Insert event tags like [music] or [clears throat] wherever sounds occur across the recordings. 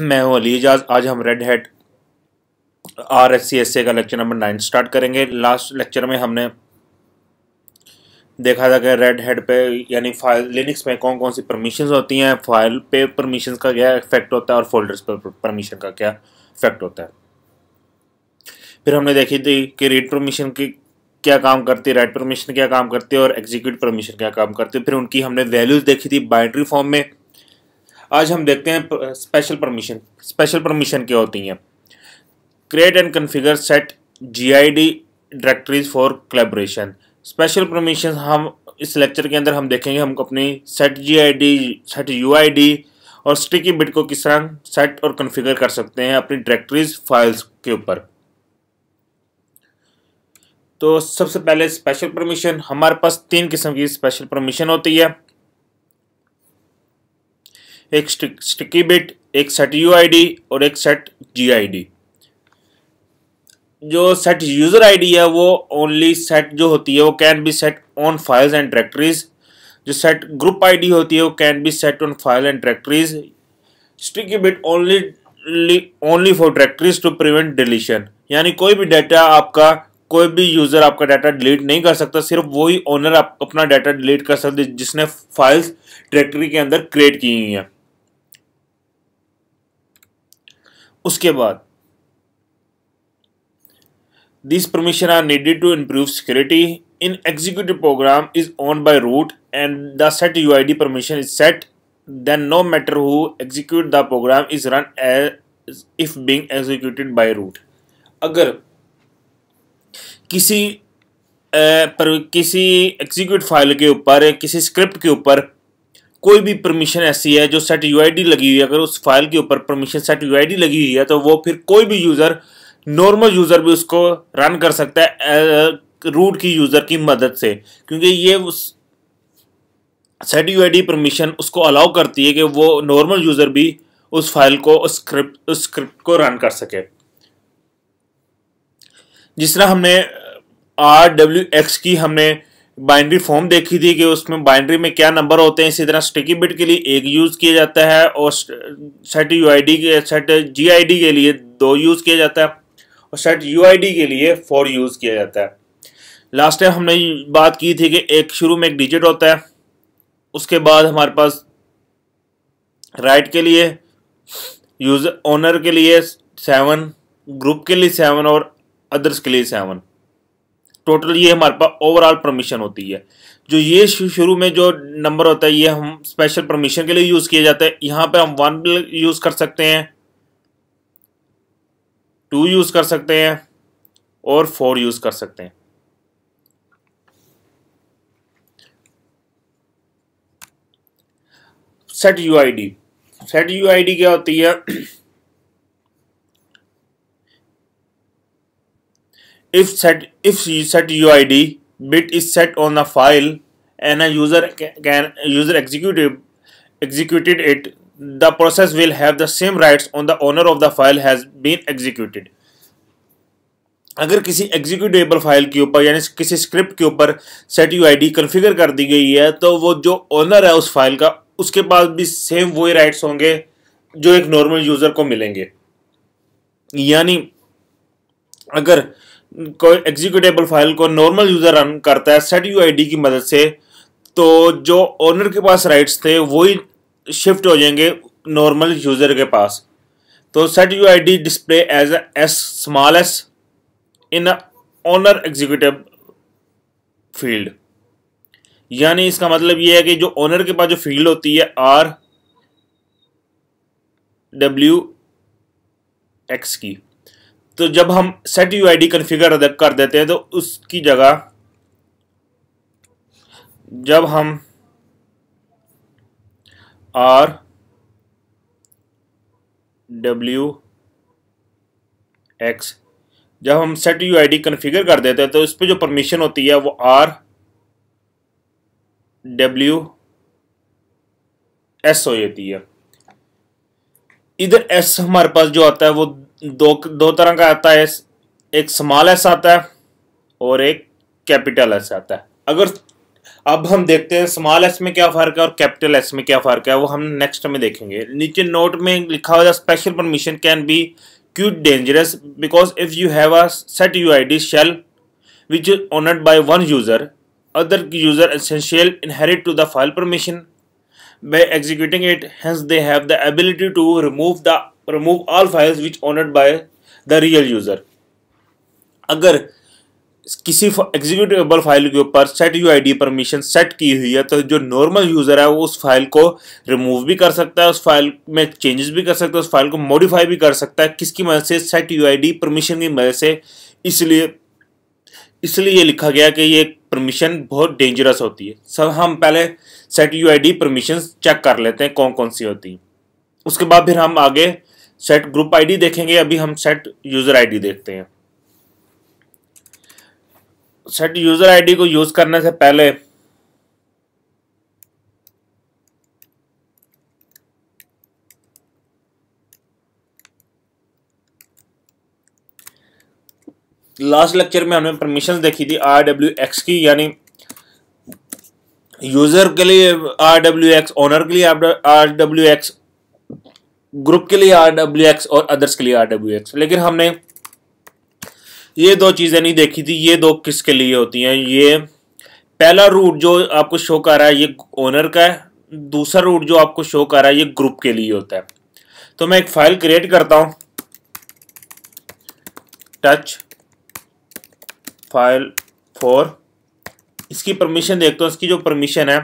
मैं हूं अली एजाज आज हम Red Hat R S C S A का लेक्चर नंबर नाइन स्टार्ट करेंगे लास्ट लेक्चर में हमने देखा था कि रेड हेड पे यानी फाइल लिनिक्स में कौन कौन सी परमिशंस होती हैं फाइल पे परमिशंस का क्या इफेक्ट होता है और फोल्डर्स पर परमिशन का क्या इफेक्ट होता है फिर हमने देखी थी कि रीड परमिशन की क्या काम करती है राइट परमिशन क्या काम करती है और एग्जीक्यूट परमिशन क्या काम करती है फिर उनकी हमने वैल्यूज़ देखी थी बाइंड्री फॉर्म में आज हम देखते हैं स्पेशल परमिशन स्पेशल परमिशन क्या होती हैं create and configure set GID directories for collaboration special permission हम इस लेक्चर के अंदर हम देखेंगे हम अपनी सेट जीआईडी सेट यूआईडी और स्टिकी बिट को किस तरह सेट और कन्फिगर कर सकते हैं अपनी डायरेक्टरीज फाइल्स के ऊपर तो सबसे पहले स्पेशल परमिशन हमारे पास तीन किस्म की स्पेशल परमिशन होती है एक स्टिकी बिट एक सेट यू आई और एक सेट जी आई जो सेट यूज़र आईडी है वो ओनली सेट जो होती है वो can be set on files and directories जो सेट ग्रुप आईडी होती है वो can be set on file and directories sticky bit only only for directories to prevent deletion यानी कोई भी डाटा आपका कोई भी यूज़र आपका डाटा डिलीट नहीं कर सकता सिर्फ वही ओनर आप अपना डाटा डिलीट कर सकते जिसने फाइल्स डायरेक्टरी के अंदर क्रिएट की हुई हैं उसके बाद this permission are needed to improve security in executive program is on by root and the set U I D permission is set then no matter who execute the program is run as if being executed by root अगर किसी पर किसी execute file के ऊपर किसी script के ऊपर कोई भी परमिशन ऐसी है जो सेट यू लगी हुई है अगर उस फाइल के ऊपर परमिशन सेट यू लगी हुई है तो वो फिर कोई भी यूज़र नॉर्मल यूज़र भी उसको रन कर सकता है रूट की यूज़र की मदद से क्योंकि ये उस सेट यू परमिशन उसको अलाउ करती है कि वो नॉर्मल यूज़र भी उस फाइल को उस स्क्रिप्ट उस स्क्रिप्ट को रन कर सके जिस तरह हमने आर डब्ल्यू एक्स की हमने बाइंड्री फॉर्म देखी थी कि उसमें बाइंड्री में क्या नंबर होते हैं इसी तरह स्टिकी बिट के लिए एक यूज़ किया जाता है और सेट यू के सेट जी के लिए दो यूज़ किया जाता है और सेट यू के लिए फोर यूज़ किया जाता है लास्ट टाइम हमने बात की थी कि एक शुरू में एक डिजिट होता है उसके बाद हमारे पास राइट के लिए यूज़ ओनर के लिए सेवन ग्रुप के लिए सेवन और अदर्स के लिए सेवन टोटल ये हमारे पास ओवरऑल परमिशन होती है जो ये शुरू में जो नंबर होता है ये हम स्पेशल परमिशन के लिए यूज़ किया जाता है यहाँ पर हम वन यूज़ कर सकते हैं टू यूज़ कर सकते हैं और फोर यूज़ कर सकते हैं set U set U I D क्या होती है if set if you set uid bit is set on a file and a user can, user executed executed it the process will have the same rights on the owner of the file has been executed अगर किसी executable file के ऊपर यानी किसी script के ऊपर set U आई configure कर दी गई है तो वो जो ओनर है उस फाइल का उसके पास भी सेम वही राइट्स होंगे जो एक नॉर्मल यूज़र को मिलेंगे यानी अगर कोई एग्जीक्यूटेबल फाइल को नॉर्मल यूज़र रन करता है सेट यू की मदद से तो जो ओनर के पास राइट्स थे वही शिफ्ट हो जाएंगे नॉर्मल यूज़र के पास तो set U I D display as S small S in owner executive field यानी इसका मतलब यह है कि जो ओनर के पास जो फील्ड होती है आर डब्ल्यू एक्स की तो जब हम set U I D configure कर देते हैं तो उसकी जगह जब हम आर डब्ल्यू एक्स जब हम set U I D configure कर देते हैं तो उस पर जो परमिशन होती है वो आर डब्ल्यू एस हो जाती है इधर एस हमारे पास जो आता है वो दो दो तरह का आता है एक स्मॉल एस आता है और एक कैपिटल एस आता है अगर अब हम देखते हैं स्मॉल एस में क्या फ़र्क है और कैपिटल एस में क्या फ़र्क है वो हम नेक्स्ट में देखेंगे नीचे नोट में लिखा हुआ special permission can be quite dangerous because if you have a set U I D shell which is owned by one user other user essential inherit to the file permission by executing it hence they have the ability to remove the remove all files which owned by the real user अगर किसी executable file के ऊपर set U I permission set की हुई है तो जो normal user है वो उस फाइल को रिमूव भी कर सकता है उस फाइल में चेंजेस भी कर सकता है उस फाइल को मॉडिफाई भी कर सकता है किसकी मदद से सेट यू आई परमिशन की मदद से इसलिए इसलिए ये लिखा गया कि ये परमिशन बहुत डेंजरस होती है सब हम पहले set U I permission check कर लेते हैं कौन कौन सी होती है उसके बाद फिर हम आगे सेट ग्रुप आईडी देखेंगे अभी हम सेट यूजर आईडी देखते हैं सेट यूजर आईडी को यूज करने से पहले लास्ट लेक्चर में हमने परमिशन देखी थी आर डब्ल्यू एक्स की यानी यूजर के लिए आर डब्ल्यू एक्स ओनर के लिए आर डब्ल्यू एक्स ग्रुप के लिए आर डब्ल्यू एक्स और अदर्स के लिए आर डब्ल्यू एक्स लेकिन हमने ये दो चीज़ें नहीं देखी थी ये दो किसके लिए होती हैं ये पहला रूट जो आपको शो कर रहा है ये ओनर का है दूसरा रूट जो आपको शो कर रहा है ये ग्रुप के लिए होता है तो मैं एक फाइल क्रिएट करता हूँ टच फाइल फोर इसकी परमिशन देखता हूँ इसकी जो परमिशन है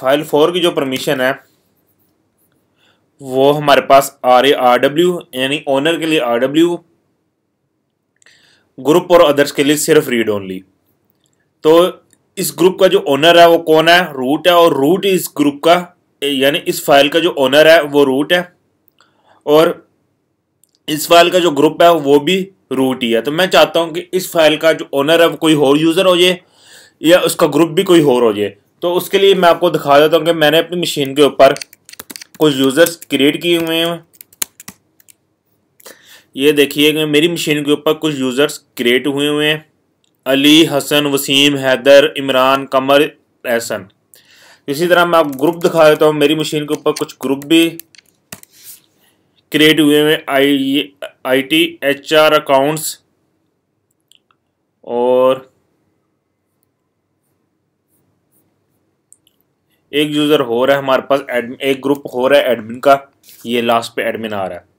फाइल फोर की जो परमिशन है वो हमारे पास आर ए आर डब्ल्यू यानी ओनर के लिए आर डब्ल्यू ग्रुप और अदर्स के लिए सिर्फ रीड ओनली तो इस ग्रुप का जो ओनर है वो कौन है रूट है और रूट इस ग्रुप का यानी इस फाइल का जो ओनर है वो रूट है और इस फाइल का जो ग्रुप है वो भी रूट ही है तो मैं चाहता हूँ कि इस फाइल का जो ओनर है वो कोई और यूज़र हो जाए या उसका ग्रुप भी कोई और हो जाए तो उसके लिए मैं आपको दिखा देता हूँ कि मैंने अपनी मशीन के ऊपर कुछ यूज़र्स क्रिएट किए हुए हैं ये देखिए कि मेरी मशीन के ऊपर कुछ यूज़र्स क्रिएट हुए हुए हैं अली हसन वसीम हैदर इमरान कमर एहसन इसी तरह मैं आपको ग्रुप दिखा देता हूँ मेरी मशीन के ऊपर कुछ ग्रुप भी क्रिएट हुए हुए I I T H R accounts और एक यूज़र हो रहा है हमारे पास एक ग्रुप हो रहा है एडमिन का ये लास्ट पे एडमिन आ रहा है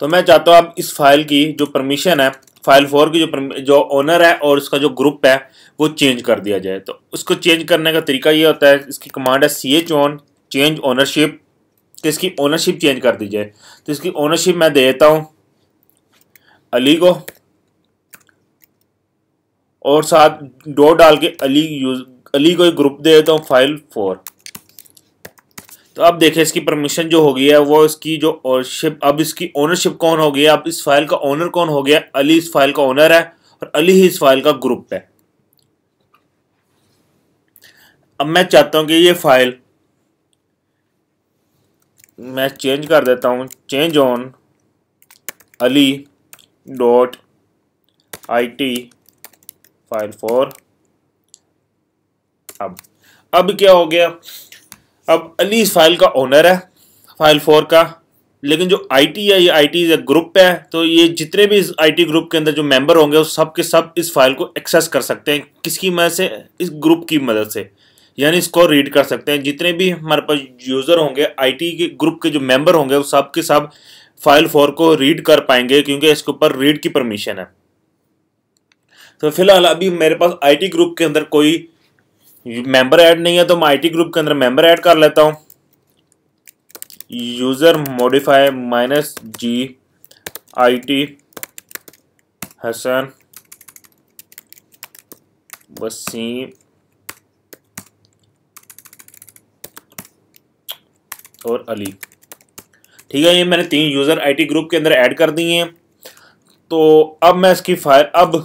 तो मैं चाहता हूँ आप इस फाइल की जो परमिशन है फाइल फोर की जो जो ओनर है और उसका जो ग्रुप है वो चेंज कर दिया जाए तो उसको चेंज करने का तरीका ये होता है इसकी कमांड है C H own change ownership तो इसकी ओनरशिप चेंज कर दी जाए तो इसकी ओनरशिप मैं दे देता हूँ अली को और साथ डो डाल के अली यूज अली को एक ग्रुप दे देता हूँ फाइल फोर तो अब देखिए इसकी परमिशन जो हो गई है वो इसकी जो ओनरशिप अब इसकी ओनरशिप कौन हो गई है अब इस फाइल का ओनर कौन हो गया अली इस फाइल का ओनर है और अली ही इस फाइल का ग्रुप है अब मैं चाहता हूँ कि ये फाइल मैं चेंज कर देता हूँ change own Ali dot I T file four हम अब क्या हो गया अब अली इस फाइल का ओनर है फाइल फोर का लेकिन जो आईटी है ये आईटी टी ग्रुप है तो ये जितने भी इस आईटी ग्रुप के अंदर जो मेंबर होंगे वो सब के सब इस फाइल को एक्सेस कर सकते हैं किसकी मदद से इस ग्रुप की मदद से यानी इसको रीड कर सकते हैं जितने भी हमारे पास यूज़र होंगे आईटी के ग्रुप के जो मेंबर होंगे वो सब के सब फाइल फोर को रीड कर पाएंगे क्योंकि इसके ऊपर रीड की परमिशन है तो फिलहाल अभी मेरे पास आई ग्रुप के अंदर कोई मेंबर ऐड नहीं है तो मैं आई ग्रुप के अंदर मेंबर ऐड कर लेता हूं user modify minus G I T Hasan Waseem और अली ठीक है ये मैंने तीन यूज़र आईटी ग्रुप के अंदर ऐड कर दिए हैं तो अब मैं इसकी फाइल अब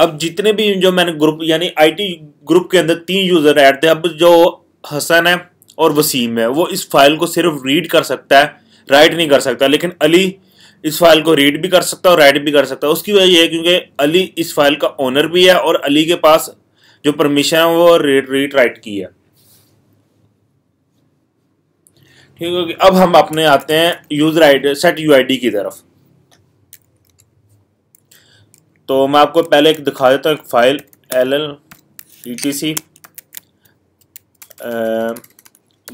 अब जितने भी जो मैंने ग्रुप यानी आईटी ग्रुप के अंदर तीन यूजर ऐड थे अब जो हसन है और वसीम है वो इस फाइल को सिर्फ रीड कर सकता है राइट नहीं कर सकता लेकिन अली इस फाइल को रीड भी कर सकता है और राइट भी कर सकता है उसकी वजह यह है क्योंकि अली इस फाइल का ओनर भी है और अली के पास जो परमिशन है वो रीड रीड राइट की है ठीक है अब हम अपने आते हैं यूजर आई सेट यू की तरफ तो मैं आपको पहले एक दिखा देता हूँ एक file L L E T C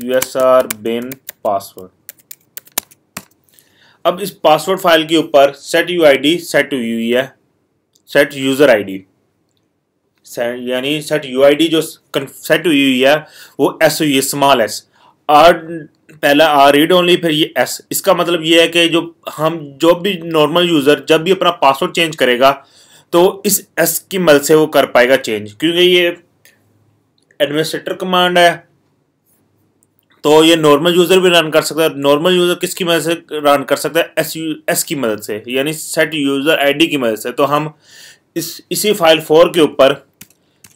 U S R bin password अब इस पासवर्ड फाइल के ऊपर set U I D set U है सेट यूज़र आई डी यानी सेट यू आई डी जो set U e e e है वो S U small S R पहला आर रीड ओनली फिर ये एस इसका मतलब ये है कि जो हम जो भी नॉर्मल यूज़र जब भी अपना पासवर्ड चेंज करेगा तो इस एस की मदद से वो कर पाएगा चेंज क्योंकि ये एडमिनिस्ट्रेटर कमांड है तो ये नॉर्मल यूज़र भी रन कर सकता है नॉर्मल यूज़र किसकी मदद से रन कर सकता है एस यू एस की मदद से यानी सेट यूज़र आईडी की मदद से तो हम इस इसी फाइल फोर के ऊपर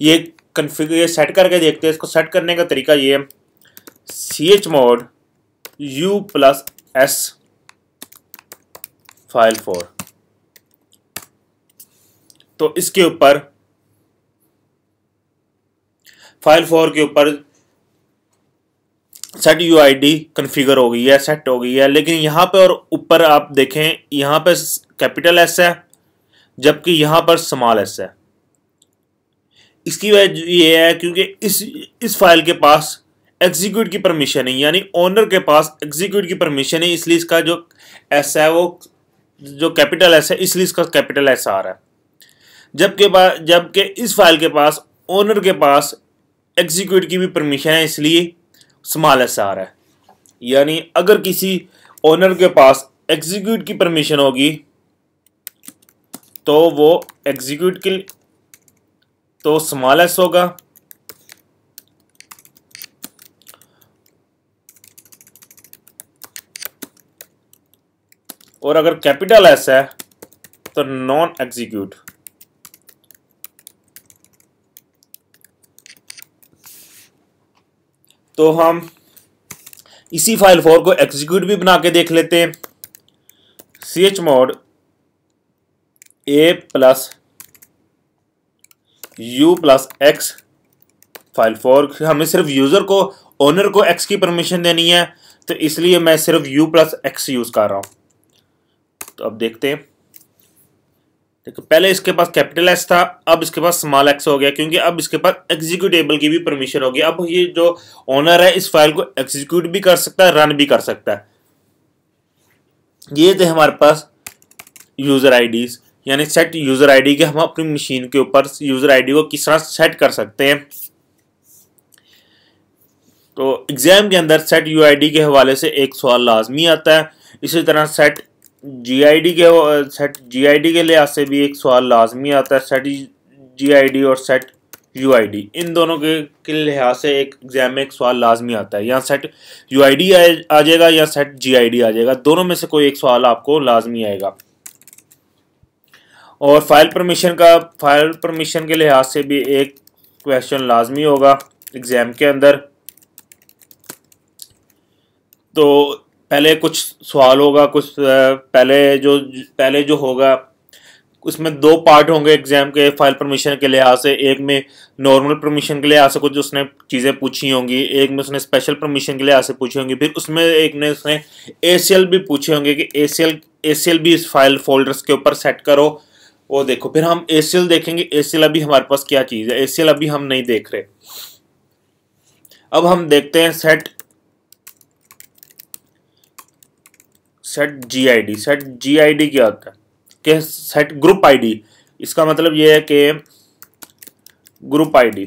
ये कन्फिग ये सेट करके देखते हैं इसको सेट करने का तरीका ये C H mod U plus S file four तो इसके ऊपर फाइल फोर के ऊपर set U I D configure हो गई है सेट हो गई है लेकिन यहाँ पे और ऊपर आप देखें यहाँ पे कैपिटल एस है जबकि यहाँ पर स्मॉल एस है इसकी वजह यह है क्योंकि इस इस फाइल के पास एग्जीक्यूट की परमिशन है यानी ओनर के पास एग्जीक्यूट की परमिशन है इसलिए इसका जो एस है वो जो कैपिटल एस है इसलिए इसका कैपिटल एस आ रहा है जबकि जबकि इस फाइल के पास ओनर के पास एग्जीक्यूट की भी परमिशन है इसलिए स्मॉल एस आ रहा है यानी अगर किसी ओनर के पास एग्जीक्यूट की परमिशन होगी तो वो एग्जीक्यूट के तो स्मॉल एस होगा और अगर कैपिटल एस है तो नॉन एग्जीक्यूट तो हम इसी फाइल फोर को एग्जीक्यूट भी बना के देख लेते हैं C H mod A plus U plus X file four हमें सिर्फ यूज़र को ओनर को एक्स की परमिशन देनी है तो इसलिए मैं सिर्फ यू प्लस एक्स यूज़ कर रहा हूं तो अब देखते हैं देखो पहले इसके पास कैपिटल एक्स था अब इसके पास स्मॉल एक्स हो गया क्योंकि अब इसके पास एग्जीक्यूटेबल की भी परमिशन होगी अब ये जो ओनर है इस फाइल को एग्जीक्यूट भी कर सकता है रन भी कर सकता है ये थे हमारे पास यूज़र आईडीज़ यानी सेट यूज़र आईडी के हम अपनी मशीन के ऊपर यूज़र आईडी को किस तरह सेट कर सकते हैं तो एग्ज़ाम के अंदर सेट यू के हवाले से एक सवाल लाजमी आता है इसी तरह सेट जीआईडी के सेट जीआईडी के लिहाज से भी एक सवाल लाजमी आता है सेट जीआईडी और सेट यूआईडी इन दोनों के, के लिहाज से एक एग्ज़ाम में एक सवाल लाजमी आता है या सेट यूआईडी आ जाएगा या सेट जीआईडी आ जाएगा दोनों में से कोई एक सवाल आपको लाजमी आएगा और फाइल परमिशन का फाइल परमिशन के लिहाज से भी एक क्वेश्चन लाजमी होगा एग्ज़ाम के अंदर तो पहले कुछ सवाल होगा कुछ पहले जो पहले जो होगा उसमें दो पार्ट होंगे एग्ज़ाम के फाइल परमिशन के लिहाज से एक में नॉर्मल परमिशन के लिहाज से कुछ उसने चीज़ें पूछी होंगी एक में उसने स्पेशल परमिशन के लिहाज से पूछी होंगी फिर उसमें एक ने उसने ए भी पूछे होंगे कि ए सी भी इस फाइल फोल्डर्स के ऊपर सेट करो वो देखो फिर हम ए देखेंगे ए अभी हमारे पास क्या चीज़ है ए अभी हम नहीं देख रहे अब हम देखते हैं set set G I D set G I D क्या होता है के सेट ग्रुप आई डी इसका मतलब यह है कि ग्रुप आई डी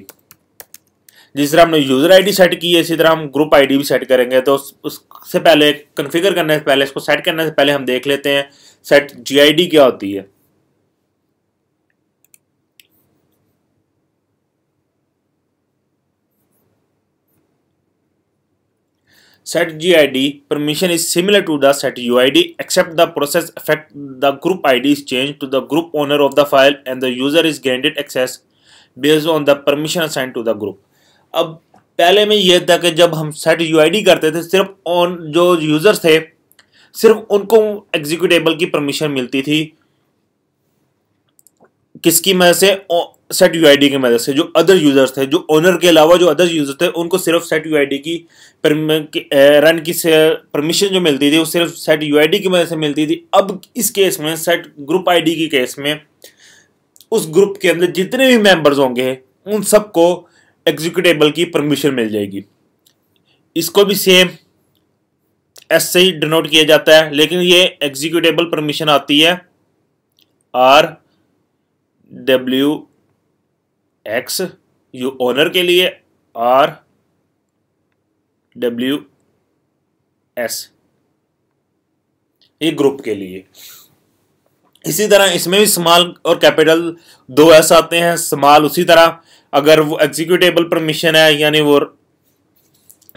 जिस तरह हमने यूज़र आई डी सेट की है इसी तरह हम ग्रुप आई डी भी सेट करेंगे तो उससे पहले कन्फिगर करने से पहले इसको सेट करने से पहले हम देख लेते हैं सेट जी आई डी क्या होती है set gid permission is similar to the set uid except the process effect the group id is changed to the group owner of the file and the user is granted access based on the permission assigned to the group अब पहले में यह था कि जब हम set you करते थे सिर्फ ऑन जो यूज़र्स थे सिर्फ उनको एग्जीक्यूटेबल की परमिशन मिलती थी किसकी मदद से सेट यू आई की मदद से जो अदर यूजर्स थे जो ओनर के अलावा जो अदर यूजर्स थे उनको सिर्फ सेट यू आई की रन की परमिशन जो मिलती थी वो सिर्फ सेट यू आई की मदद से मिलती थी अब इस केस में सेट ग्रुप आईडी की केस में उस ग्रुप के अंदर जितने भी मेंबर्स होंगे उन सबको एग्जीक्यूटेबल की परमिशन मिल जाएगी इसको भी सेम एस से ही डिनोट किया जाता है लेकिन ये एग्जीक्यूटेबल परमिशन आती है R W X U owner के लिए आर डब्ल्यू एस ये ग्रुप के लिए इसी तरह इसमें भी स्मॉल और कैपिटल दो एस आते हैं स्मॉल उसी तरह अगर वो एग्जीक्यूटेबल परमिशन है यानी वो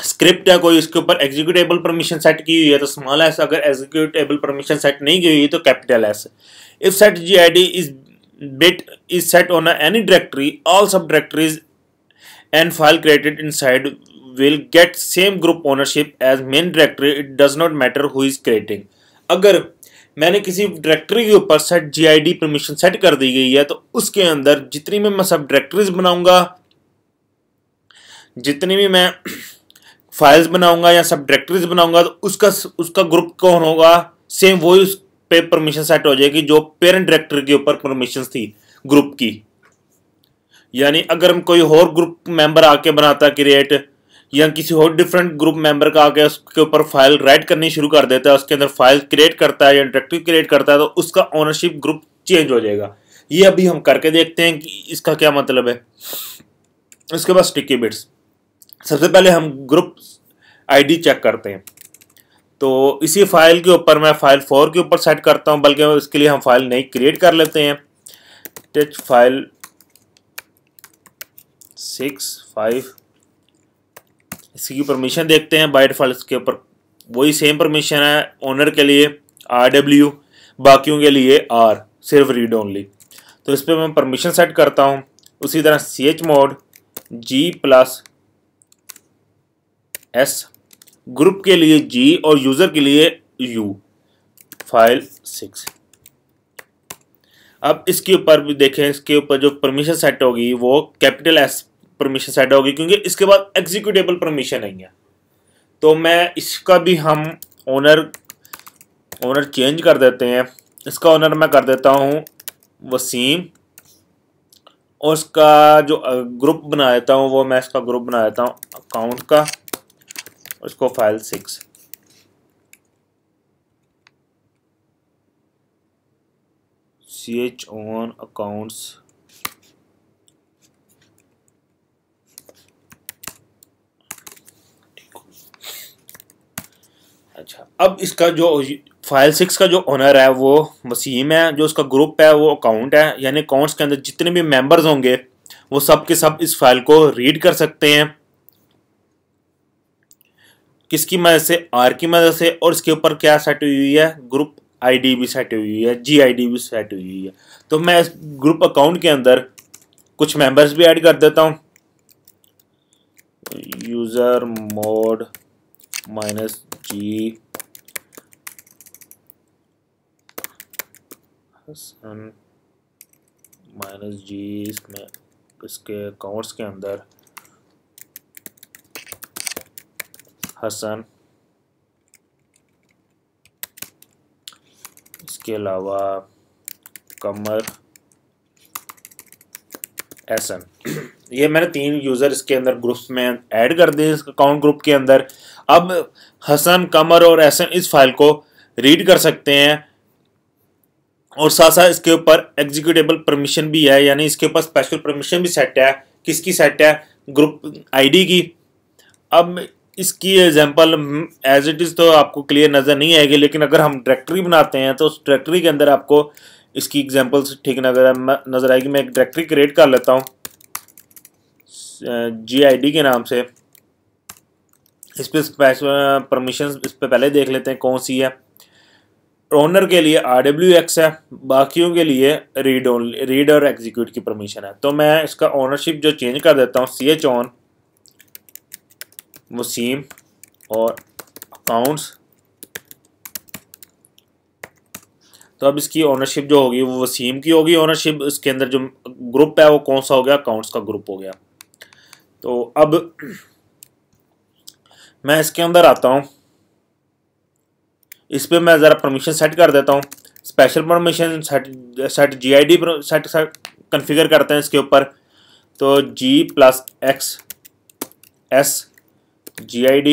स्क्रिप्ट है कोई उसके ऊपर एग्जीक्यूटेबल परमिशन सेट की हुई है तो स्मॉल एस अगर एग्जीक्यूटेबल परमिशन सेट नहीं की हुई तो capital S if set G I D is bit is set on any directory, all sub directories and file created inside will get same group ownership as main directory. It does not matter who is creating. agar मैंने किसी directory के ऊपर set GID permission set कर दी गई है तो उसके अंदर जितनी भी मैं सब डायरेक्टरीज बनाऊंगा जितनी भी मैं फाइल्स बनाऊंगा या सब डायरेक्टरीज बनाऊंगा तो उसका उसका ग्रुप कौन होगा सेम वही उस पे परमिशन सेट हो जाएगी जो पेरेंट डायरेक्टर के ऊपर परमिशन थी ग्रुप की यानी अगर हम कोई और ग्रुप मेंबर आके बनाता क्रिएट या किसी और डिफरेंट ग्रुप मेंबर का आके उसके ऊपर फाइल राइट करनी शुरू कर देता है उसके अंदर फाइल क्रिएट करता है या डायरेक्टिव क्रिएट करता है तो उसका ओनरशिप ग्रुप चेंज हो जाएगा ये अभी हम करके देखते हैं कि इसका क्या मतलब है उसके बाद स्टिकी बिट्स सबसे पहले हम ग्रुप आईडी चेक करते हैं तो इसी फाइल के ऊपर मैं फाइल फोर के ऊपर सेट करता हूँ बल्कि इसके लिए हम फाइल नई क्रिएट कर लेते हैं टच फाइल सिक्स फाइव इसकी परमिशन देखते हैं बाइट फाइल्स के ऊपर वही सेम परमिशन है ओनर के लिए आर डब्ल्यू बाकियों के लिए आर सिर्फ रीड ओनली तो इस पर मैं परमिशन सेट करता हूँ उसी तरह C H mod G plus S group के लिए जी और यूजर के लिए यू फाइल सिक्स अब इसके ऊपर भी देखें इसके ऊपर जो परमिशन सेट होगी वो कैपिटल एस परमिशन सेट होगी क्योंकि इसके बाद एग्जीक्यूटेबल परमिशन नहीं है तो मैं इसका भी हम ओनर ओनर चेंज कर देते हैं इसका ओनर मैं कर देता हूँ वसीम और इसका जो ग्रुप uh, बना देता हूँ वो मैं इसका ग्रुप बना देता हूँ अकाउंट का उसको file six C H own accounts अच्छा अब इसका जो फाइल सिक्स का जो ओनर है वो वसीम है जो उसका ग्रुप है वो अकाउंट है यानी अकाउंट्स के अंदर जितने भी मेंबर्स होंगे वो सब के सब इस फाइल को रीड कर सकते हैं किसकी मदद से आर की मदद से और इसके ऊपर क्या सेट हुई हुई है ग्रुप आईडी भी सेट हुई हुई है जी आईडी भी सेट हुई हुई है तो मैं इस ग्रुप अकाउंट के अंदर कुछ मेंबर्स भी ऐड कर देता हूं user mod minus G Hasan minus G इसमें इसके अकाउंट्स के अंदर हसन इसके अलावा कमर एसन [clears throat] ये मैंने तीन यूज़र इसके अंदर ग्रुप्स में ऐड कर दिए इस अकाउंट ग्रुप के अंदर अब हसन कमर और एसन इस फाइल को रीड कर सकते हैं और साथ साथ इसके ऊपर एग्जीक्यूटेबल परमिशन भी है यानी इसके ऊपर स्पेशल परमिशन भी सेट है किसकी सेट है ग्रुप आईडी की अब इसकी एग्जाम्पल एज इट इज़ तो आपको क्लियर नज़र नहीं आएगी लेकिन अगर हम डायरेक्टरी बनाते हैं तो उस डायरेक्टरी के अंदर आपको इसकी एग्जाम्पल्स ठीक नज़र नज़र आएगी मैं एक डायरेक्टरी क्रिएट कर लेता हूँ जी आई डी के नाम से इस पर परमिशन इस पर पहले देख लेते हैं कौन सी है ओनर के लिए आर डब्ल्यू एक्स है बाकियों के लिए रीड ओनली रीड और एग्जीक्यूट की परमिशन है तो मैं इसका ओनरशिप जो चेंज कर देता हूँ सी एच ऑन वसीम और अकाउंट्स तो अब इसकी ओनरशिप जो होगी वो वसीम की होगी ओनरशिप इसके अंदर जो ग्रुप है वो कौन सा हो गया अकाउंट्स का ग्रुप हो गया तो अब मैं इसके अंदर आता हूँ इस पर मैं ज़रा परमिशन सेट कर देता हूँ special permission set set G I D set configure करते हैं इसके ऊपर तो G plus X S GID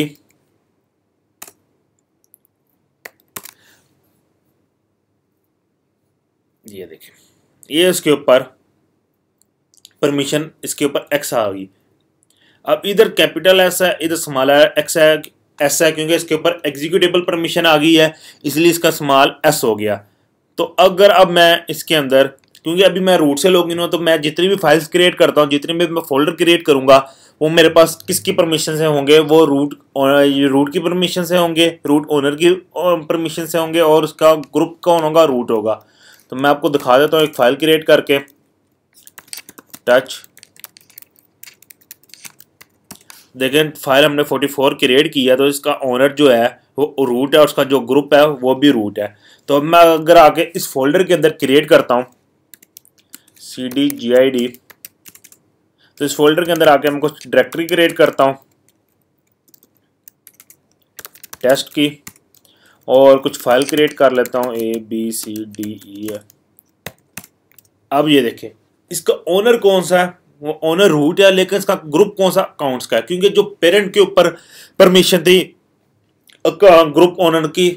ये देखिए ये इसके ऊपर परमिशन इसके ऊपर एक्स आ गई अब इधर कैपिटल एस है इधर स्मॉल एक्स है एस है क्योंकि इसके ऊपर एग्जीक्यूटेबल परमिशन आ गई है इसलिए इसका स्मॉल एस हो गया तो अगर अब मैं इसके अंदर क्योंकि अभी मैं रूट से लॉगिन हूँ तो मैं जितनी भी फाइल्स क्रिएट करता हूँ जितने भी मैं फोल्डर क्रिएट करूँगा वो मेरे पास किसकी परमिशन से होंगे वो रूट रूट की परमिशन से होंगे रूट ओनर की परमिशन से होंगे और उसका ग्रुप कौन होगा रूट होगा तो मैं आपको दिखा देता हूँ एक फाइल क्रिएट करके टच देखें फाइल हमने 44 क्रिएट किया तो इसका ओनर जो है वो रूट है उसका जो ग्रुप है वो भी रूट है तो अब मैं अगर आके इस फोल्डर के अंदर क्रिएट करता हूँ C D G I D तो इस फोल्डर के अंदर आके मैं कुछ डायरेक्टरी क्रिएट करता हूँ टेस्ट की और कुछ फाइल क्रिएट कर लेता हूँ A B C D E F अब ये देखें इसका ओनर कौन सा है वो ओनर रूट है लेकिन इसका ग्रुप कौन सा अकाउंट्स का है क्योंकि जो पेरेंट के ऊपर परमिशन थी ग्रुप ओनर की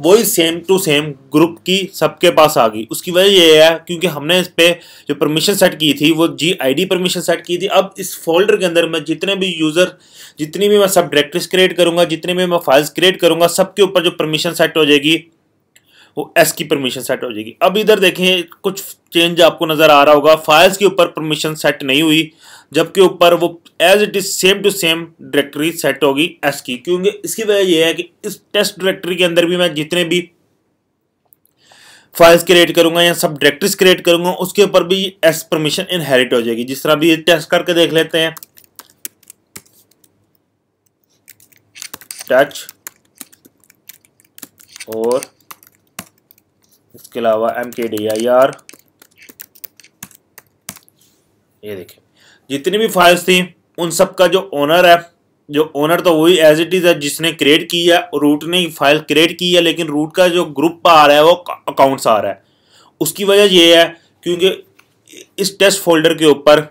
वही सेम टू सेम ग्रुप की सबके पास आ गई उसकी वजह यह है क्योंकि हमने इस पर जो परमिशन सेट की थी वो जी डी परमिशन सेट की थी अब इस फोल्डर के अंदर मैं जितने भी यूज़र जितनी भी मैं सब डायरेक्टरीज क्रिएट करूँगा जितने भी मैं फाइल्स क्रिएट करूँगा सबके ऊपर जो परमिशन सेट हो जाएगी वो एस की परमिशन सेट हो जाएगी अब इधर देखें कुछ चेंज आपको नज़र आ रहा होगा फाइल्स के ऊपर परमिशन सेट नहीं हुई जबकि ऊपर वो as it is same to same directory set होगी एस की क्योंकि इसकी वजह यह है कि इस टेस्ट डायरेक्टरी के अंदर भी मैं जितने भी फाइल्स क्रिएट करूंगा या सब डायरेक्टरीज क्रिएट करूंगा उसके ऊपर भी एस परमिशन इनहेरिट हो जाएगी जिस तरह भी ये टेस्ट करके देख लेते हैं टच और इसके अलावा एम के डी आई आर ये देखें जितनी भी फाइल्स थी उन सब का जो ओनर है जो ओनर तो वही एज इट इज़ है जिसने क्रिएट की है रूट ने फाइल क्रिएट की है लेकिन रूट का जो ग्रुप आ रहा है वो अकाउंट्स आ रहा है उसकी वजह यह है क्योंकि इस टेस्ट फोल्डर के ऊपर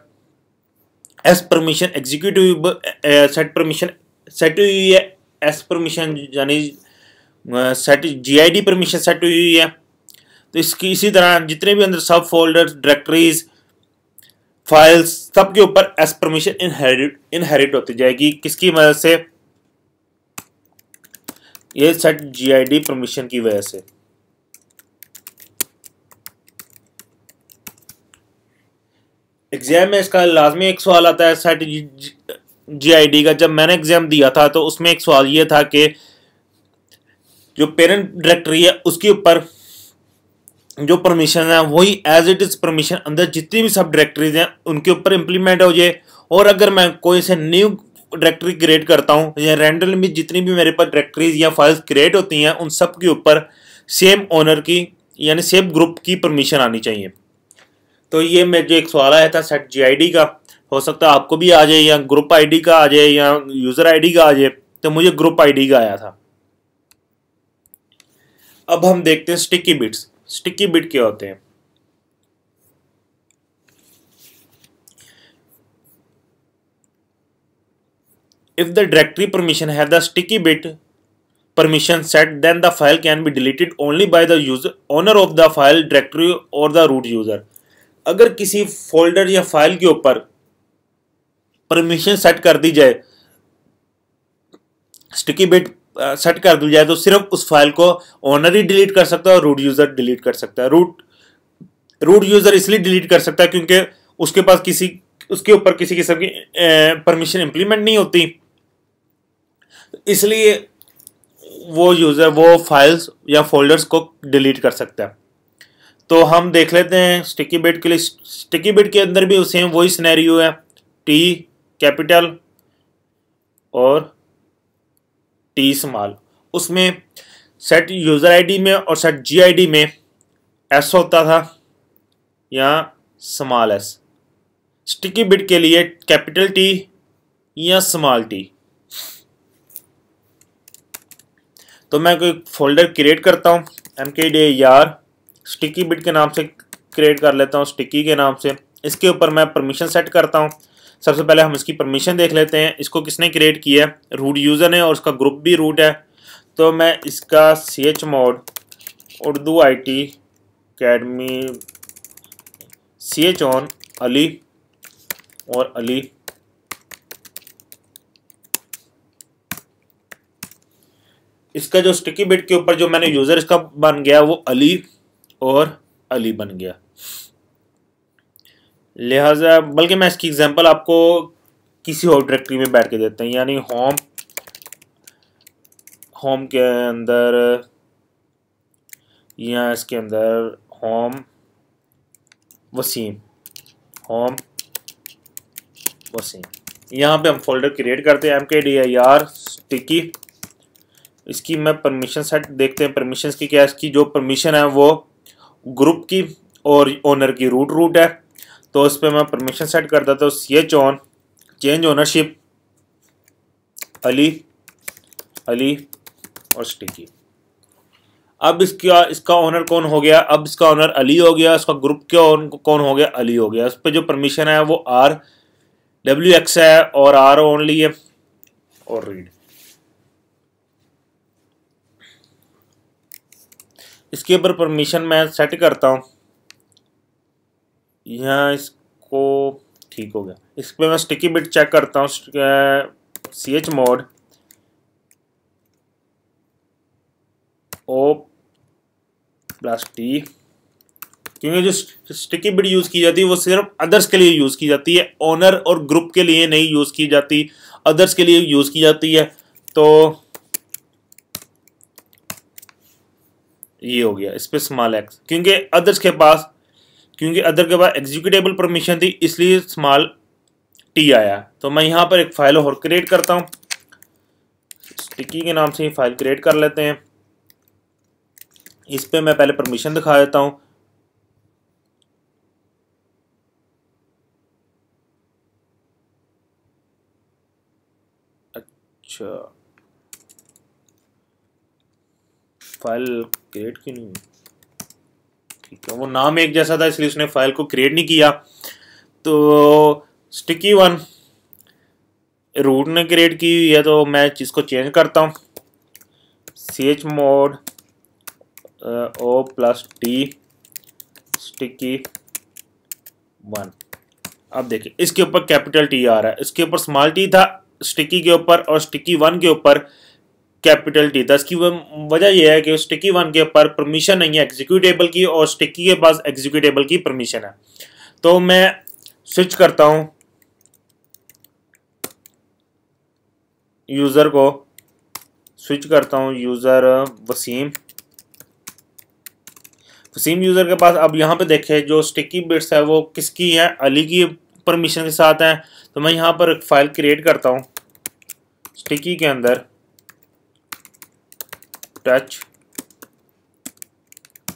S permission executive set permission set हुई है एस परमिशन यानी सेट जीआईडी परमिशन सेट हुई है तो इसकी इसी तरह जितने भी अंदर सब फोल्डर डायरेक्टरीज फाइल्स सब के ऊपर एस परमिशन इनहेरिट इनहेरिट होती जाएगी किसकी मदद से ये सेट जीआईडी परमिशन की वजह से एग्जाम में इसका लाजमी एक सवाल आता है सेट जीआईडी का जब मैंने एग्जाम दिया था तो उसमें एक सवाल ये था कि जो पेरेंट डायरेक्टरी है उसके ऊपर जो परमिशन है वही एज इट इज़ परमिशन अंदर जितनी भी सब डायरेक्टरीज हैं उनके ऊपर इम्प्लीमेंट हो जाए और अगर मैं कोई से न्यू डायरेक्टरी क्रिएट करता हूँ या रैंडल में जितनी भी मेरे पास डायरेक्टरीज या फाइल्स क्रिएट होती हैं उन सब के ऊपर सेम ओनर की यानी सेम ग्रुप की परमिशन आनी चाहिए तो ये मेरे जो एक सवाल आया था सेट जीआईडी का हो सकता है आपको भी आ जाए या ग्रुप आईडी का आ जाए या यूज़र आईडी का आ जाए तो मुझे ग्रुप आईडी का आया था अब हम देखते हैं स्टिकी बिट्स स्टिकी बिट क्या होते हैं इफ द डायरेक्टरी परमिशन है the sticky bit permission set then the file can be deleted only by the user owner of the file directory और द रूट यूजर अगर किसी folder या file के ऊपर परमिशन सेट कर दी जाए sticky bit set कर दी जाए तो सिर्फ उस फाइल को ऑनर ही डिलीट कर सकता है और रूट यूज़र डिलीट कर सकता है रूट रूट यूज़र इसलिए डिलीट कर सकता है क्योंकि उसके पास किसी उसके ऊपर किसी किस्म की परमिशन इंप्लीमेंट नहीं होती इसलिए वो यूज़र वो फाइल्स या फोल्डर्स को डिलीट कर सकता है तो हम देख लेते हैं स्टिकी बेट के लिए स्टिकी बेट के अंदर भी सेम वही स्नैरियो है टी कैपिटल और टी स्मॉल उसमें सेट यूज़र आईडी में और सेट जीआईडी में एस होता था या स्मॉल एस स्टिकी बिट के लिए कैपिटल टी या स्मॉल टी तो मैं कोई फोल्डर क्रिएट करता हूँ एम के डी यार स्टिकी बिट के नाम से क्रिएट कर लेता हूँ स्टिकी के नाम से इसके ऊपर मैं परमिशन सेट करता हूँ सबसे पहले हम इसकी परमिशन देख लेते हैं इसको किसने क्रिएट किया है रूट यूज़र ने और उसका ग्रुप भी रूट है तो मैं इसका C H mod Urdu I T academy C H on Ali और अली इसका जो स्टिकी बिट के ऊपर जो मैंने यूज़र इसका बन गया वो अली और अली बन गया लिहाजा बल्कि मैं इसकी एग्जांपल आपको किसी और डायरेक्टरी में बैठ के देते हैं यानी होम होम के अंदर या इसके अंदर होम वसीम होम वसीम यहाँ पे हम फोल्डर क्रिएट करते हैं एम के डी आई आर स्टिकी इसकी मैं परमिशन सेट देखते हैं परमिशन की क्या इसकी जो परमिशन है वो ग्रुप की और ओनर की रूट रूट है तो उस पर मैं परमिशन सेट कर देता हूँ C H on change ownership Ali Ali और स्टिकी अब इसका इसका ऑनर कौन हो गया अब इसका ऑनर अली हो गया इसका ग्रुप का कौन हो गया अली हो गया उस पर जो परमिशन है वो आर डब्ल्यू एक्स है और आर ओनली है और रीड इसके ऊपर परमिशन मैं सेट करता हूँ यहाँ इसको ठीक हो गया इस पर मैं स्टिकी बिट चेक करता हूँ C H mod O plus T क्योंकि जो स्टिकी बिट यूज़ की जाती है वो सिर्फ अदर्स के लिए यूज़ की जाती है ओनर और ग्रुप के लिए नहीं यूज़ की जाती अदर्स के लिए यूज़ की जाती है तो ये हो गया इस पर स्मॉल एक्स क्योंकि अदर्स के पास क्योंकि अदर के बाद एग्जीक्यूटेबल परमिशन थी इसलिए स्मॉल टी आया तो मैं यहाँ पर एक फाइल और क्रिएट करता हूँ स्टिकी के नाम से ही फाइल क्रिएट कर लेते हैं इस पर मैं पहले परमिशन दिखा देता हूँ अच्छा फाइल क्रिएट क्यों नहीं ठीक तो है वो नाम एक जैसा था इसलिए उसने फाइल को क्रिएट नहीं किया तो स्टिकी वन रूट ने क्रिएट की हुई है तो मैं इसको चेंज करता हूँ C H mod O plus T sticky one अब देखिए इसके ऊपर कैपिटल टी आ रहा है इसके ऊपर स्मॉल टी था स्टिकी के ऊपर और स्टिकी वन के ऊपर कैपिटल टी दस की वजह यह है कि स्टिकी वन के ऊपर परमिशन नहीं है एग्जीक्यूटेबल की और स्टिकी के पास एग्जीक्यूटेबल की परमिशन है तो मैं स्विच करता हूँ यूज़र को स्विच करता हूँ यूज़र वसीम वसीम यूज़र के पास अब यहाँ पे देखें जो स्टिकी बिट्स है वो किसकी है अली की परमिशन के साथ है तो मैं यहाँ पर एक फ़ाइल क्रिएट करता हूँ स्टिकी के अंदर टच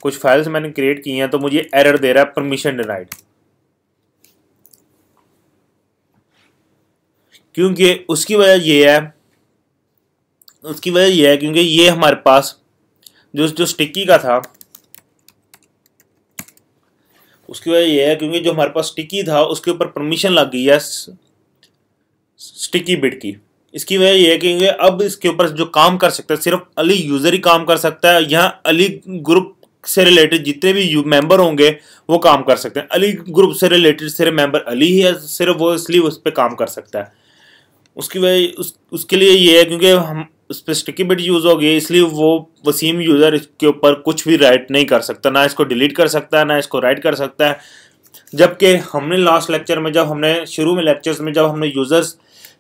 कुछ फाइल्स मैंने क्रिएट की हैं तो मुझे एरर दे रहा है परमिशन डिनाइड क्योंकि उसकी वजह यह है उसकी वजह यह है क्योंकि ये हमारे पास जो जो स्टिक्की का था उसकी वजह यह है क्योंकि जो हमारे पास स्टिकी था उसके ऊपर परमिशन लग गई है स्टिकी बिट की इसकी वजह यह है कि अब इसके ऊपर जो काम कर सकता है सिर्फ अली यूज़र ही काम कर सकता है यहाँ अली ग्रुप से रिलेटेड जितने भी मेंबर होंगे वो काम कर सकते हैं अली ग्रुप से रिलेटेड सिर्फ मेंबर अली ही है सिर्फ वो इसलिए उस पर काम कर सकता है उसकी वजह उस, उसके लिए ये है क्योंकि हम उस पर स्टिकी बिट यूज़ होगी इसलिए वो वसीम यूज़र इसके ऊपर कुछ भी राइट नहीं कर सकता ना इसको डिलीट कर सकता है ना इसको राइट कर सकता है जबकि हमने लास्ट लेक्चर में जब हमने शुरू में लेक्चर्स में जब हमने यूज़र्स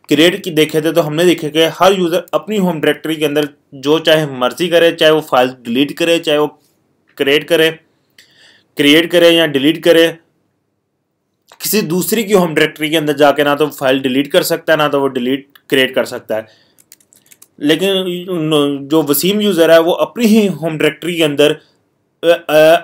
क्रिएट की देखे थे तो हमने देखे कि हर यूज़र अपनी होम डायरेक्टरी के अंदर जो चाहे मर्जी करे चाहे वो फाइल डिलीट करे चाहे वो क्रिएट करे क्रिएट करे या डिलीट करे किसी दूसरी की होम डायरेक्टरी के अंदर जाके ना तो फाइल डिलीट कर सकता है ना तो वो डिलीट क्रिएट कर सकता है लेकिन जो वसीम यूज़र है वो अपनी ही होम डायरेक्टरी के अंदर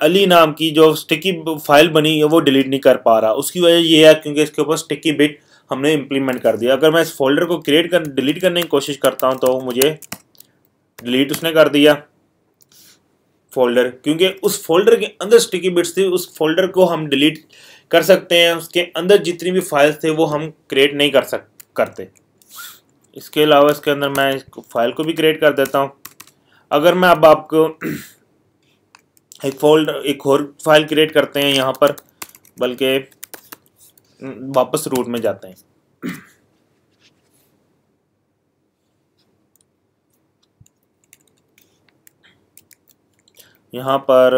अली नाम की जो स्टिकी फाइल बनी है वो डिलीट नहीं कर पा रहा उसकी वजह यह है क्योंकि इसके ऊपर स्टिकी बिट हमने इम्प्लीमेंट कर दिया अगर मैं इस फोल्डर को क्रिएट कर डिलीट करने की कोशिश करता हूँ तो मुझे डिलीट उसने कर दिया फोल्डर क्योंकि उस फोल्डर के अंदर स्टिकी बिट्स थी उस फोल्डर को हम डिलीट कर सकते हैं उसके अंदर जितनी भी फाइल्स थे वो हम क्रिएट नहीं कर सक करते इसके अलावा इसके अंदर मैं इस फाइल को भी क्रिएट कर देता हूँ अगर मैं अब आपको एक फोल्डर एक और फाइल क्रिएट करते हैं यहाँ पर बल्कि वापस रूट में जाते हैं यहाँ पर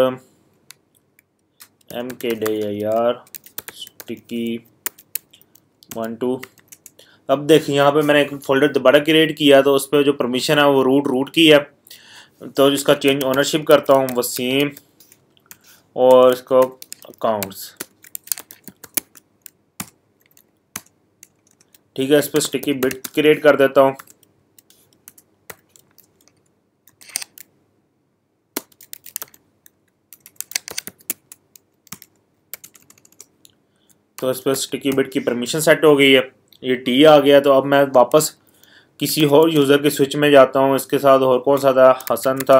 M K D R sticky one two अब देखिए यहाँ पे मैंने एक फोल्डर दोबारा क्रिएट किया तो उस पर जो परमिशन है वो रूट रूट की है तो इसका चेंज ओनरशिप करता हूँ वसीम और इसको अकाउंट्स ठीक है इस पर स्टिकी बिट क्रिएट कर देता हूँ तो इस पर स्टिकी बिट की परमिशन सेट हो गई है ये टी आ गया तो अब मैं वापस किसी और यूज़र के स्विच में जाता हूँ इसके साथ और कौन सा था हसन था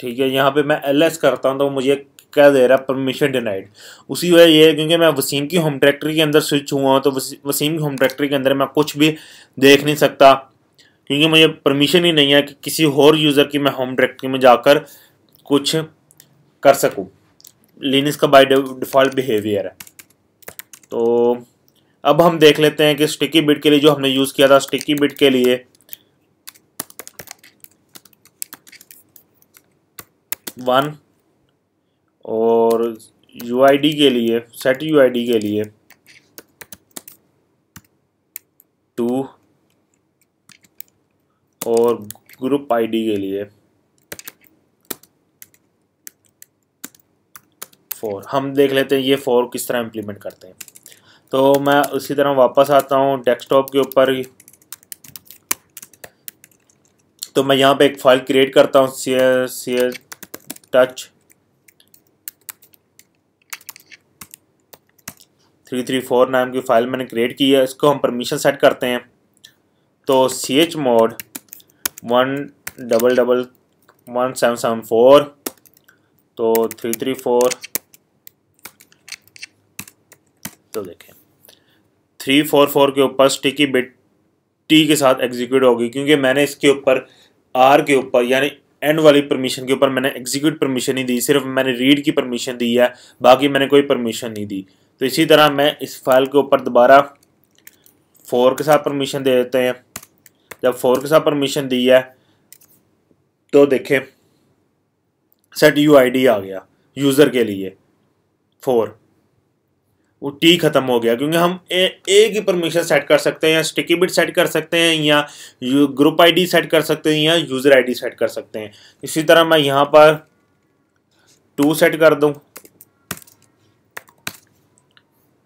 ठीक है यहाँ पे मैं एल एस करता हूँ तो मुझे क्या दे रहा है परमिशन डिनाइड उसी वजह ये है क्योंकि मैं वसीम की होम डायरेक्टरी के अंदर स्विच हुआ हूँ तो वसीम की होम डायरेक्टरी के अंदर मैं कुछ भी देख नहीं सकता क्योंकि मुझे परमिशन ही नहीं है कि किसी और यूज़र की मैं होम डायरेक्टरी में जाकर कुछ कर सकूँ लिनिस का बाई डिफ़ॉल्ट बिहेवियर है तो अब हम देख लेते हैं कि स्टिकी बिट के लिए जो हमने यूज़ किया था स्टिकी बिट के लिए वन और यू के लिए सेट यू के लिए टू और ग्रुप आईडी के लिए फोर हम देख लेते हैं ये फोर किस तरह इम्प्लीमेंट करते हैं तो मैं उसी तरह वापस आता हूँ डेस्कटॉप के ऊपर तो मैं यहाँ पे एक फाइल क्रिएट करता हूँ C H touch three three four नाम की फाइल मैंने क्रिएट की है इसको हम परमिशन सेट करते हैं तो C H mod one double double one seven seven four तो थ्री थ्री फोर तो देखें थ्री फोर फोर के ऊपर स्टिकी बिट टी के साथ एग्जीक्यूट होगी क्योंकि मैंने इसके ऊपर आर के ऊपर यानी एंड वाली परमिशन के ऊपर मैंने एग्जीक्यूट परमिशन नहीं दी सिर्फ मैंने रीड की परमिशन दी है बाकी मैंने कोई परमिशन नहीं दी तो इसी तरह मैं इस फाइल के ऊपर दोबारा फोर के साथ परमिशन दे देते हैं जब फोर के साथ परमिशन दी है तो देखें सेट यू आई आ गया यूज़र के लिए फोर वो टी ख़त्म हो गया क्योंकि हम ए, एक ही परमिशन सेट कर सकते हैं स्टिकी बिट सेट कर सकते हैं या ग्रुप आईडी सेट कर सकते हैं या यूज़र आईडी सेट कर सकते हैं इसी तरह मैं यहाँ पर टू सेट कर दूँ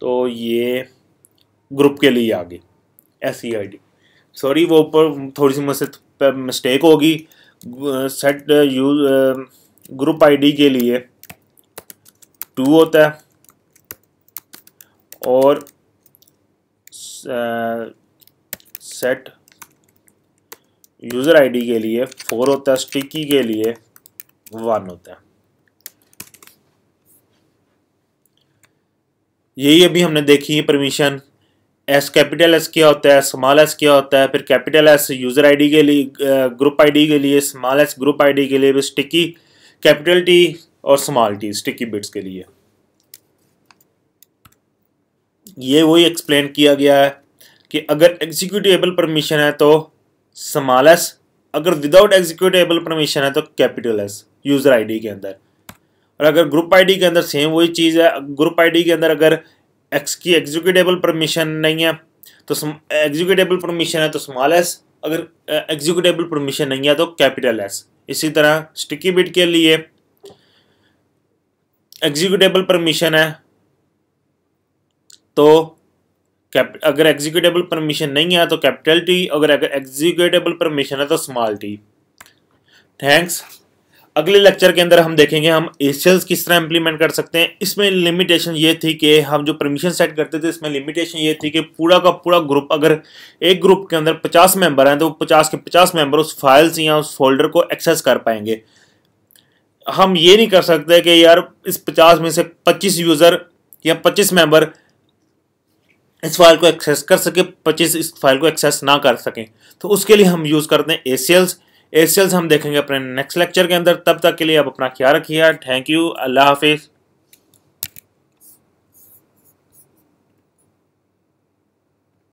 तो ये ग्रुप के लिए आ गई S C I D sorry वो ऊपर थोड़ी सी मुझसे मिस्टेक होगी सेट यूज ग्रुप आईडी के लिए टू होता है और सेट यूज़र आईडी के लिए फोर होता है स्टिकी के लिए वन होता है यही अभी हमने देखी है परमिशन एस कैपिटल एस क्या होता है स्मॉल एस क्या होता है फिर कैपिटल एस यूज़र आईडी के लिए ग्रुप आईडी के लिए स्मॉल एस ग्रुप आईडी के लिए फिर स्टिकी कैपिटल टी और स्मॉल टी स्टिकी बिट्स के लिए ये वही एक्सप्लेन किया गया है कि अगर एग्जीक्यूटिवेबल परमिशन है तो स्मॉल एस अगर विदाउट एग्जीक्यूटिवेबल परमिशन है तो कैपिटल एस यूज़र आईडी के अंदर और अगर ग्रुप आईडी के अंदर सेम वही चीज़ है ग्रुप आईडी के अंदर अगर एक्स की एग्जीक्यूटेबल परमिशन नहीं है तो एग्जीक्यूटेबल परमिशन है तो स्मॉल एस अगर एग्जीक्यूटेबल परमिशन नहीं है तो कैपिटल एस इसी तरह स्टिकी बिट के लिए एग्जीक्यूटेबल परमिशन है तो अगर एग्जीक्यूटेबल परमिशन नहीं है तो कैपिटल टी अगर एग्जीक्यूटेबल परमिशन है तो स्मॉल टी थैंक्स अगले लेक्चर के अंदर हम देखेंगे हम एशियल्स किस तरह इंप्लीमेंट कर सकते हैं इसमें लिमिटेशन ये थी कि हम जो परमिशन सेट करते थे इसमें लिमिटेशन ये थी कि पूरा का पूरा ग्रुप अगर एक ग्रुप के अंदर 50 मेंबर हैं तो 50 के 50 मेंबर उस फाइल्स या उस फोल्डर को एक्सेस कर पाएंगे हम ये नहीं कर सकते कि यार इस पचास में से पच्चीस यूज़र या पच्चीस मेंबर इस फाइल को एक्सेस कर सके पच्चीस इस फाइल को एक्सेस ना कर सकें तो उसके लिए हम यूज़ करते हैं ए एस हम देखेंगे अपने नेक्स्ट लेक्चर के अंदर तब तक के लिए आप अपना ख्याल रखिए थैंक यू अल्लाह हाफिज़